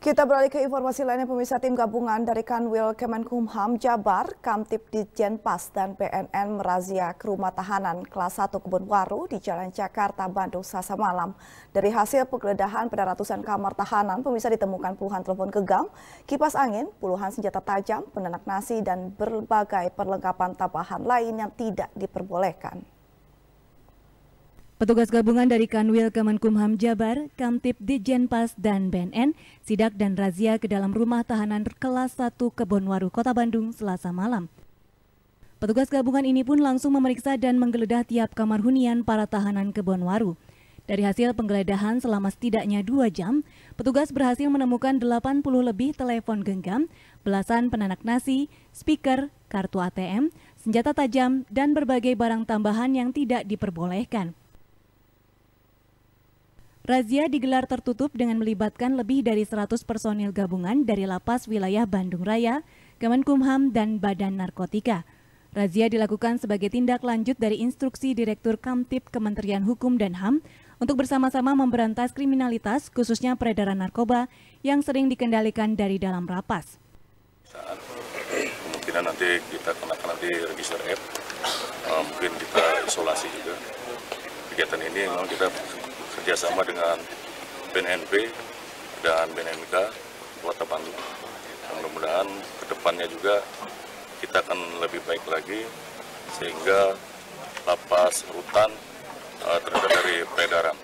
Kita beralih ke informasi lainnya pemirsa tim gabungan dari Kanwil Kemenkumham Jabar, Kamtip Ditjen Pas dan PNN merazia ke rumah tahanan kelas 1 Kebun Waru di Jalan Jakarta, Bandung Selasa malam. Dari hasil penggeledahan pada ratusan kamar tahanan, pemirsa ditemukan puluhan telepon genggam, kipas angin, puluhan senjata tajam, penenak nasi dan berbagai perlengkapan tambahan lain yang tidak diperbolehkan. Petugas gabungan dari Kanwil Kemenkumham Jabar, Kamtip Dijenpas dan BNN sidak dan razia ke dalam rumah tahanan kelas 1 Kebonwaru, Kota Bandung selasa malam. Petugas gabungan ini pun langsung memeriksa dan menggeledah tiap kamar hunian para tahanan Kebonwaru. Dari hasil penggeledahan selama setidaknya dua jam, petugas berhasil menemukan 80 lebih telepon genggam, belasan penanak nasi, speaker, kartu ATM, senjata tajam, dan berbagai barang tambahan yang tidak diperbolehkan. Razia digelar tertutup dengan melibatkan lebih dari 100 personil gabungan dari Lapas Wilayah Bandung Raya, Kemenkumham, dan Badan Narkotika. Razia dilakukan sebagai tindak lanjut dari instruksi Direktur Kamtip Kementerian Hukum dan HAM untuk bersama-sama memberantas kriminalitas, khususnya peredaran narkoba yang sering dikendalikan dari dalam lapas. Kemungkinan nanti kita kenakan nanti register app, eh, mungkin kita isolasi juga. Kegiatan ini memang kita kerjasama dengan BNNP dan BNNK Kota Bandung. Mudah-mudahan kedepannya juga kita akan lebih baik lagi sehingga lapas rutan uh, eh, dari peredaran.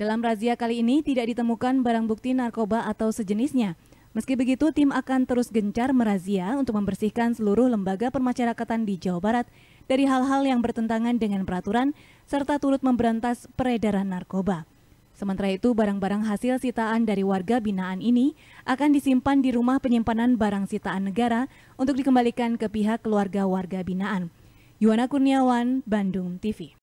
Dalam razia kali ini tidak ditemukan barang bukti narkoba atau sejenisnya. Meski begitu, tim akan terus gencar merazia untuk membersihkan seluruh lembaga permasyarakatan di Jawa Barat dari hal-hal yang bertentangan dengan peraturan serta turut memberantas peredaran narkoba. Sementara itu, barang-barang hasil sitaan dari warga binaan ini akan disimpan di rumah penyimpanan barang sitaan negara untuk dikembalikan ke pihak keluarga warga binaan. Yuwana Kurniawan, Bandung TV.